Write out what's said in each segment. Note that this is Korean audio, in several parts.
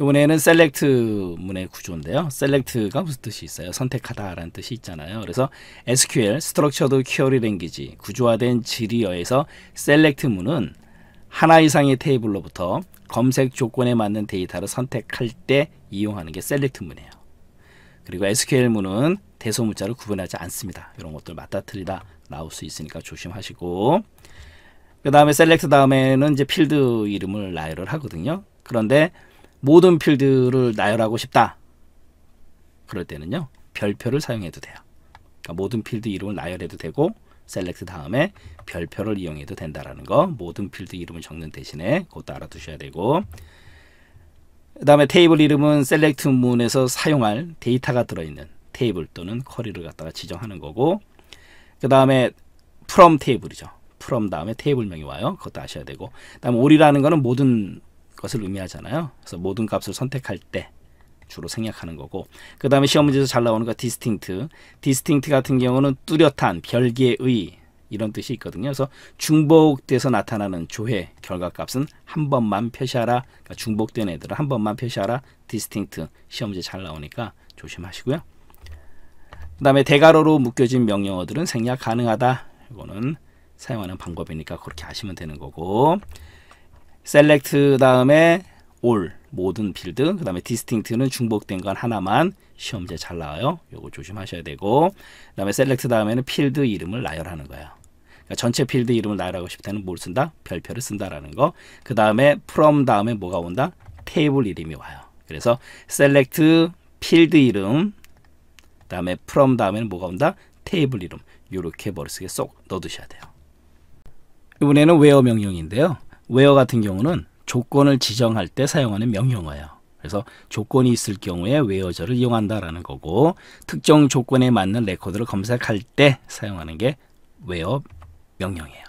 이번에는 셀렉트 문의 구조인데요. 셀렉트가 무슨 뜻이 있어요? 선택하다라는 뜻이 있잖아요. 그래서 SQL (Structured Query Language) 구조화된 질의어에서 셀렉트 문은 하나 이상의 테이블로부터 검색 조건에 맞는 데이터를 선택할 때 이용하는 게 셀렉트 문이에요. 그리고 SQL 문은 대소 문자를 구분하지 않습니다. 이런 것들 맞다틀리다 나올 수 있으니까 조심하시고 그 다음에 셀렉트 다음에는 이제 필드 이름을 나열을 하거든요. 그런데 모든 필드를 나열하고 싶다. 그럴 때는요. 별표를 사용해도 돼요. 그러니까 모든 필드 이름을 나열해도 되고 셀렉트 다음에 별표를 이용해도 된다라는 거 모든 필드 이름을 적는 대신에 그것도 알아두셔야 되고 그 다음에 테이블 이름은 셀렉트 문에서 사용할 데이터가 들어있는 테이블 또는 커리를 갖다가 지정하는 거고 그 다음에 f r 테이블이죠. f r 다음에 테이블명이 와요. 그것도 아셔야 되고 그 다음에 올이라는 거는 모든 것을 의미하잖아요. 그래서 모든 값을 선택할 때 주로 생략하는 거고 그 다음에 시험 문제에서 잘 나오는 거 디스팅트 디스팅트 같은 경우는 뚜렷한 별개의 이런 뜻이 있거든요. 그래서 중복돼서 나타나는 조회 결과값은 한 번만 표시하라. 그러니까 중복된 애들은 한 번만 표시하라. 디스팅트 시험 문제 잘 나오니까 조심하시고요. 그 다음에 대괄호로 묶여진 명령어들은 생략 가능하다. 이거는 사용하는 방법이니까 그렇게 하시면 되는 거고 셀렉트 다음에 올 모든 필드 그 다음에 디스팅트는 중복된 건 하나만 시험제 잘 나와요. 요거 조심하셔야 되고 그 다음에 셀렉트 다음에는 필드 이름을 나열하는 거예요. 그러니까 전체 필드 이름을 나열하고 싶을 때는 뭘 쓴다? 별표를 쓴다라는 거. 그 다음에 from 다음에 뭐가 온다? 테이블 이름이 와요. 그래서 셀렉트 필드 이름 그 다음에 from 다음에는 뭐가 온다? 테이블 이름 요렇게 머릿속에 쏙 넣어두셔야 돼요. 이번에는 where 명령인데요. 웨어 같은 경우는 조건을 지정할 때 사용하는 명령어예요. 그래서 조건이 있을 경우에 웨어저를 이용한다라는 거고 특정 조건에 맞는 레코드를 검색할 때 사용하는 게 웨어 명령이에요.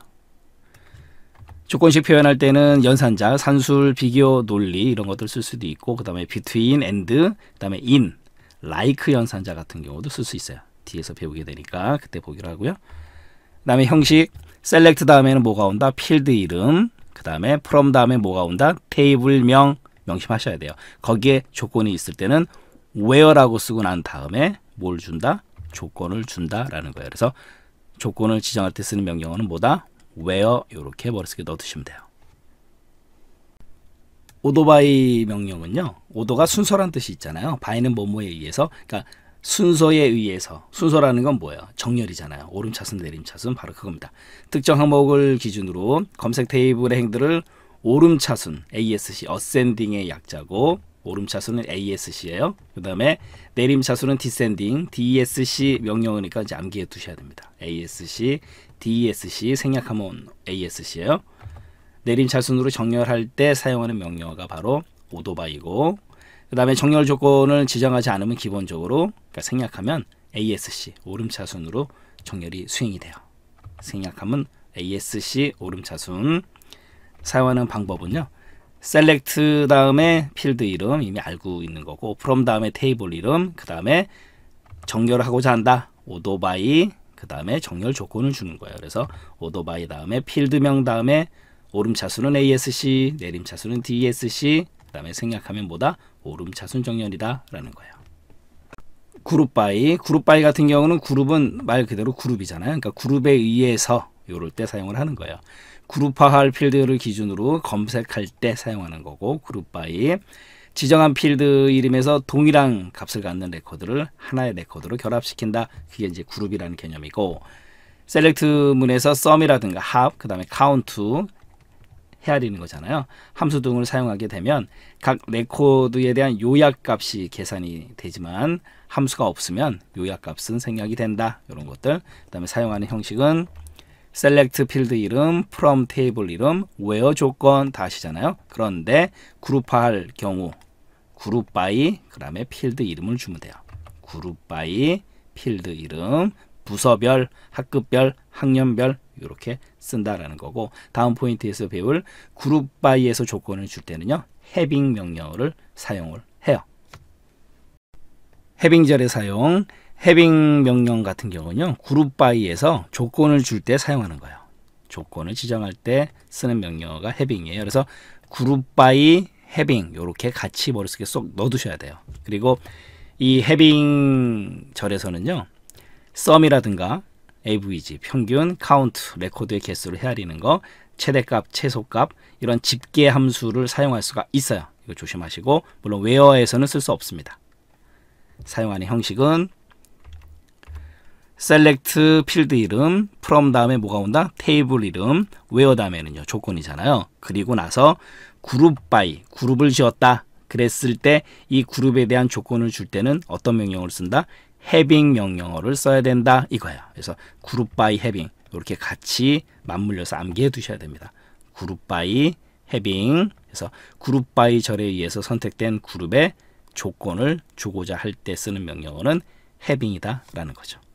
조건식 표현할 때는 연산자, 산술, 비교, 논리 이런 것들 쓸 수도 있고 그 다음에 between, and, 그 다음에 in, like 연산자 같은 경우도 쓸 수 있어요. 뒤에서 배우게 되니까 그때 보기로 하고요. 그 다음에 형식, select 다음에는 뭐가 온다? 필드 이름, 그 다음에 from 다음에 뭐가 온다? 테이블명 명심하셔야 돼요. 거기에 조건이 있을 때는 where라고 쓰고 난 다음에 뭘 준다? 조건을 준다라는 거예요. 그래서 조건을 지정할 때 쓰는 명령어는 뭐다? where 이렇게 머릿속에 넣어두시면 돼요. 오도바이 명령은요. 오도가 순서란 뜻이 있잖아요. 바이는 뭐뭐에 의해서. 그러니까 순서에 의해서 순서라는 건 뭐예요? 정렬이잖아요. 오름차순 내림차순 바로 그겁니다. 특정 항목을 기준으로 검색 테이블의 행들을 오름차순 ASC 어센딩의 약자고 오름차순은 ASC예요. 그 다음에 내림차순은 디센딩 DSC 명령어니까 이제 암기해 두셔야 됩니다. ASC DSC 생략하면 ASC예요. 내림차순으로 정렬할 때 사용하는 명령어가 바로 오도바이고 그 다음에 정렬 조건을 지정하지 않으면 기본적으로 그러니까 생략하면 ASC 오름차순으로 정렬이 수행이 돼요. 생략하면 ASC 오름차순 사용하는 방법은요. select 다음에 필드 이름 이미 알고 있는 거고 from 다음에 테이블 이름 그 다음에 정렬하고자 한다. 오도 바이 그 다음에 정렬 조건을 주는 거예요. 그래서 오도 바이 다음에 필드명 다음에 오름차순은 ASC, 내림차순은 DSC, 그 다음에 생략하면 뭐다? 오름차 순정렬이다 라는 거예요. 그룹 바이, 그룹 바이 같은 경우는 그룹은 말 그대로 그룹이잖아요. 그러니까 그룹에 의해서 요럴 때 사용을 하는 거예요. 그룹화할 필드를 기준으로 검색할 때 사용하는 거고 그룹 바이 지정한 필드 이름에서 동일한 값을 갖는 레코드를 하나의 레코드로 결합시킨다. 그게 이제 그룹이라는 개념이고 셀렉트 문에서 썸이라든가 합, 그 다음에 카운트, 헤아리는 거잖아요. 함수 등을 사용하게 되면 각 레코드에 대한 요약값이 계산이 되지만 함수가 없으면 요약값은 생략이 된다. 이런 것들. 그 다음에 사용하는 형식은 셀렉트 필드 이름, from 테이블 이름, where 조건 다 아시잖아요. 그런데 그룹화할 경우 그룹 by 그 다음에 필드 이름을 주면 돼요. 그룹 by 필드 이름, 부서별, 학급별, 학년별 이렇게 쓴다라는 거고 다음 포인트에서 배울 그룹 바이에서 조건을 줄 때는요. 해빙 명령어를 사용을 해요. 해빙 절에 사용, 해빙 명령 같은 경우는요. 그룹 바이에서 조건을 줄 때 사용하는 거예요. 조건을 지정할 때 쓰는 명령어가 해빙이에요. 그래서 그룹 바이 해빙 이렇게 같이 머릿속에 쏙 넣어두셔야 돼요. 그리고 이 해빙 절에서는요. 썸이라든가 AVG, 평균, 카운트, 레코드의 개수를 헤아리는 거, 최대값, 최소값 이런 집계 함수를 사용할 수가 있어요. 이거 조심하시고 물론 웨어에서는 쓸 수 없습니다. 사용하는 형식은 셀렉트 필드 이름, from 다음에 뭐가 온다? 테이블 이름, 웨어 다음에는요. 조건이잖아요. 그리고 나서 그룹 바이 그룹을 지었다. 그랬을 때 이 그룹에 대한 조건을 줄 때는 어떤 명령을 쓴다? having 명령어를 써야 된다 이거야. 그래서 그룹 by having 이렇게 같이 맞물려서 암기해 두셔야 됩니다. 그룹 by having 그래서 그룹 by 절에 의해서 선택된 그룹의 조건을 주고자 할 때 쓰는 명령어는 having이다라는 거죠.